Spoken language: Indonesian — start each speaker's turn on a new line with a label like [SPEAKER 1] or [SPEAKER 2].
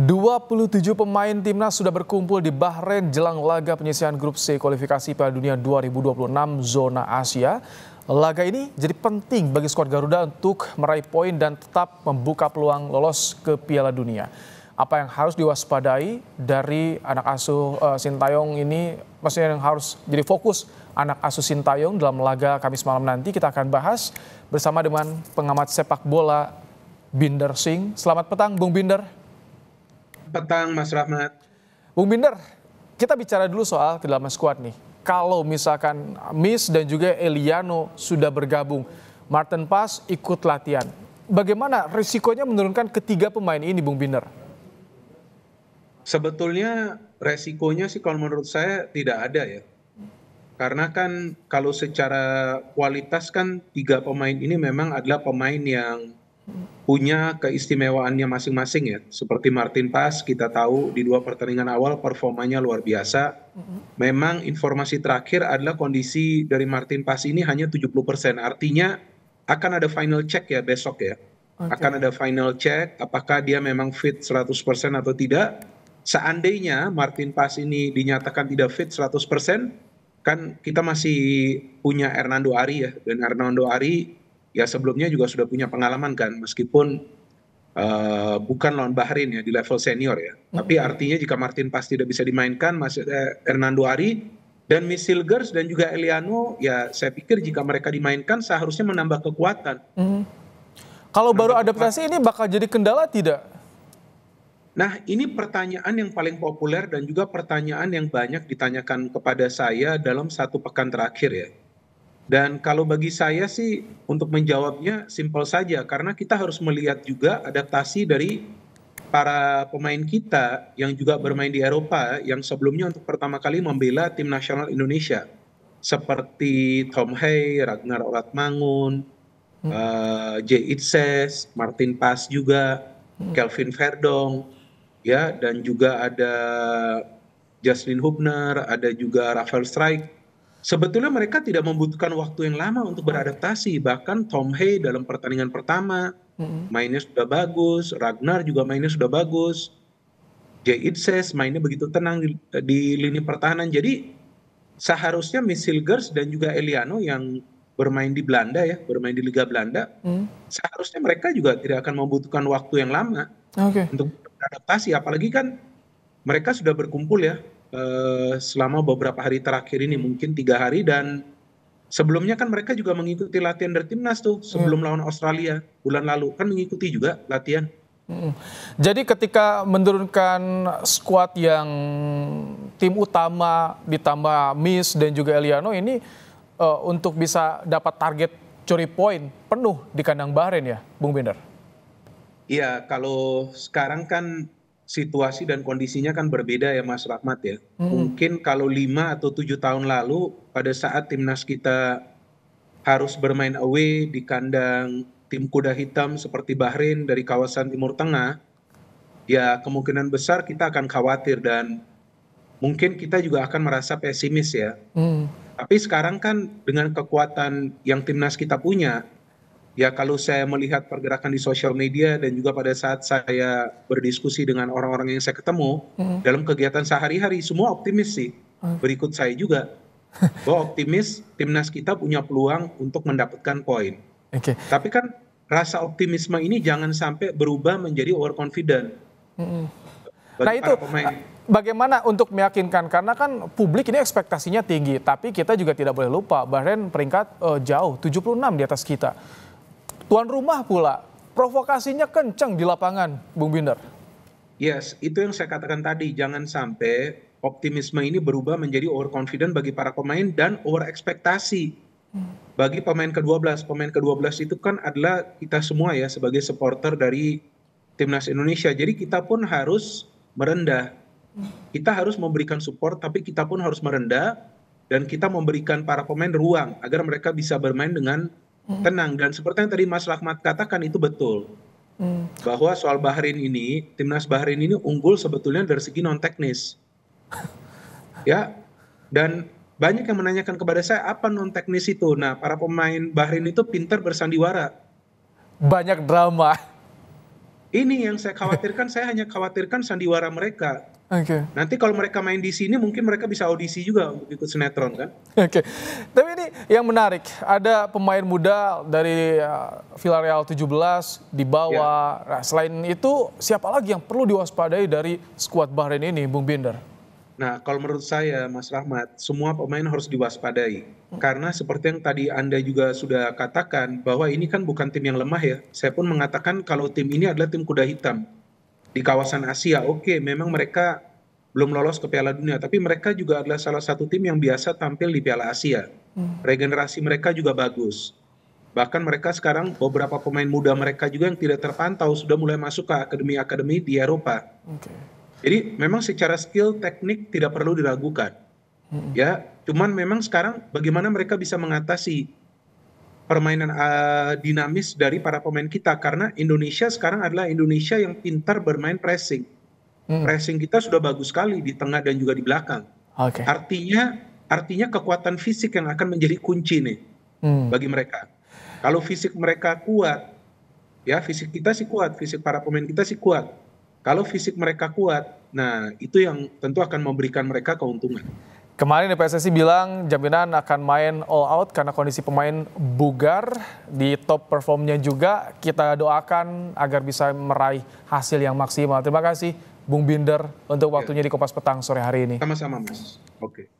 [SPEAKER 1] 27 pemain timnas sudah berkumpul di Bahrain jelang laga penyisihan grup C kualifikasi Piala Dunia 2026 zona Asia. Laga ini jadi penting bagi skuad Garuda untuk meraih poin dan tetap membuka peluang lolos ke Piala Dunia. Apa yang harus diwaspadai dari anak asuh eh, Sintayong ini, maksudnya yang harus jadi fokus anak asuh Sintayong dalam laga Kamis malam nanti kita akan bahas bersama dengan pengamat sepak bola Binder Singh. Selamat petang Bung Binder petang Mas Rahmat. Bung Binder, kita bicara dulu soal kedalaman skuad nih. Kalau misalkan Miss dan juga Eliano sudah bergabung, Martin Pass ikut latihan. Bagaimana risikonya menurunkan ketiga pemain ini, Bung Binder?
[SPEAKER 2] Sebetulnya resikonya sih kalau menurut saya tidak ada ya. Karena kan kalau secara kualitas kan tiga pemain ini memang adalah pemain yang punya keistimewaannya masing-masing ya. Seperti Martin Pas kita tahu di dua pertandingan awal performanya luar biasa. Memang informasi terakhir adalah kondisi dari Martin Pas ini hanya 70%. Artinya akan ada final check ya besok ya. Okay. Akan ada final check apakah dia memang fit 100% atau tidak. Seandainya Martin Pas ini dinyatakan tidak fit 100%, kan kita masih punya Hernando Ari ya dan Hernando Ari ya sebelumnya juga sudah punya pengalaman kan meskipun uh, bukan lawan Bahrain ya di level senior ya. Mm-hmm. Tapi artinya jika Martin Pas tidak bisa dimainkan, Mas eh, Hernando Ari dan Misilgers dan juga Eliano ya saya pikir jika mereka dimainkan seharusnya menambah kekuatan. Mm-hmm. Kalau menambah baru adaptasi kekuatan. ini bakal jadi kendala tidak? Nah, ini pertanyaan yang paling populer dan juga pertanyaan yang banyak ditanyakan kepada saya dalam satu pekan terakhir ya. Dan kalau bagi saya sih untuk menjawabnya simpel saja karena kita harus melihat juga adaptasi dari para pemain kita yang juga bermain di Eropa yang sebelumnya untuk pertama kali membela tim nasional Indonesia seperti Tom Hay, Ragnar Oratmangun, hmm. uh, Jay Itses, Martin Pas juga, hmm. Kelvin Verdong, ya dan juga ada Jaslin Hubner, ada juga Rafael Strike sebetulnya mereka tidak membutuhkan waktu yang lama untuk beradaptasi. Bahkan Tom Hay dalam pertandingan pertama mm mainnya sudah bagus, Ragnar juga mainnya sudah bagus. Jay Itzes mainnya begitu tenang di, di lini pertahanan. Jadi seharusnya Misilgers dan juga Eliano yang bermain di Belanda ya, bermain di Liga Belanda, mm. seharusnya mereka juga tidak akan membutuhkan waktu yang lama okay. untuk beradaptasi. Apalagi kan mereka sudah berkumpul ya Eh, selama beberapa hari terakhir ini mungkin tiga hari dan sebelumnya kan mereka juga mengikuti latihan dari timnas tuh hmm. sebelum hmm. lawan Australia bulan lalu kan mengikuti juga
[SPEAKER 1] latihan. Hmm. Jadi ketika menurunkan skuad yang tim utama ditambah Miss dan juga Eliano ini uh, untuk bisa dapat target curi poin penuh di kandang Bahrain ya, Bung Binder?
[SPEAKER 2] Iya, kalau sekarang kan situasi dan kondisinya kan berbeda ya Mas Rahmat ya. Hmm. Mungkin kalau lima atau tujuh tahun lalu pada saat timnas kita harus bermain away di kandang tim kuda hitam seperti Bahrain dari kawasan Timur Tengah, ya kemungkinan besar kita akan khawatir dan mungkin kita juga akan merasa pesimis ya. Hmm. Tapi sekarang kan dengan kekuatan yang timnas kita punya, ya kalau saya melihat pergerakan di sosial media dan juga pada saat saya berdiskusi dengan orang-orang yang saya ketemu hmm. dalam kegiatan sehari-hari semua optimis sih. Hmm. Berikut saya juga bahwa optimis timnas kita punya peluang untuk mendapatkan poin. Okay. Tapi kan rasa optimisme ini jangan sampai berubah menjadi overconfident.
[SPEAKER 1] Mm -hmm. Nah itu pemain. bagaimana untuk meyakinkan karena kan publik ini ekspektasinya tinggi tapi kita juga tidak boleh lupa Bahrain peringkat uh, jauh 76 di atas kita. Tuan rumah pula, provokasinya kencang di lapangan, Bung Binder.
[SPEAKER 2] Yes, itu yang saya katakan tadi. Jangan sampai optimisme ini berubah menjadi overconfident bagi para pemain dan over ekspektasi bagi pemain ke-12. Pemain ke-12 itu kan adalah kita semua ya sebagai supporter dari timnas Indonesia. Jadi kita pun harus merendah. Kita harus memberikan support tapi kita pun harus merendah dan kita memberikan para pemain ruang agar mereka bisa bermain dengan Hmm. tenang dan seperti yang tadi Mas Rahmat katakan itu betul hmm. bahwa soal Bahrain ini timnas Bahrain ini unggul sebetulnya dari segi non teknis ya dan banyak yang menanyakan kepada saya apa non teknis itu nah para pemain Bahrain itu pintar bersandiwara banyak drama ini yang saya khawatirkan saya hanya khawatirkan sandiwara mereka Okay. Nanti kalau mereka main di sini mungkin mereka bisa audisi juga untuk ikut sinetron kan?
[SPEAKER 1] Oke. Okay yang menarik, ada pemain muda dari uh, Villarreal 17 bawah. Ya. Nah, selain itu, siapa lagi yang perlu diwaspadai dari skuad Bahrain ini, Bung Binder?
[SPEAKER 2] Nah, kalau menurut saya, Mas Rahmat, semua pemain harus diwaspadai. Hmm. Karena seperti yang tadi Anda juga sudah katakan, bahwa ini kan bukan tim yang lemah ya. Saya pun mengatakan kalau tim ini adalah tim kuda hitam. Di kawasan Asia, oke, okay, memang mereka belum lolos ke Piala Dunia, tapi mereka juga adalah salah satu tim yang biasa tampil di Piala Asia. Hmm. regenerasi mereka juga bagus. Bahkan mereka sekarang beberapa pemain muda mereka juga yang tidak terpantau sudah mulai masuk ke akademi-akademi di Eropa. Okay. Jadi memang secara skill teknik tidak perlu diragukan. Hmm. Ya, cuman memang sekarang bagaimana mereka bisa mengatasi permainan uh, dinamis dari para pemain kita karena Indonesia sekarang adalah Indonesia yang pintar bermain pressing. Hmm. Pressing kita sudah bagus sekali di tengah dan juga di belakang. Okay. Artinya Artinya kekuatan fisik yang akan menjadi kunci nih hmm. bagi mereka. Kalau fisik mereka kuat, ya fisik kita sih kuat, fisik para pemain kita sih kuat. Kalau fisik mereka kuat, nah itu yang tentu akan memberikan mereka keuntungan.
[SPEAKER 1] Kemarin PSSI bilang jaminan akan main all out karena kondisi pemain bugar di top performnya juga. Kita doakan agar bisa meraih hasil yang maksimal. Terima kasih Bung Binder untuk waktunya ya. di Kompas Petang sore hari ini. Sama-sama Mas. Oke. Okay.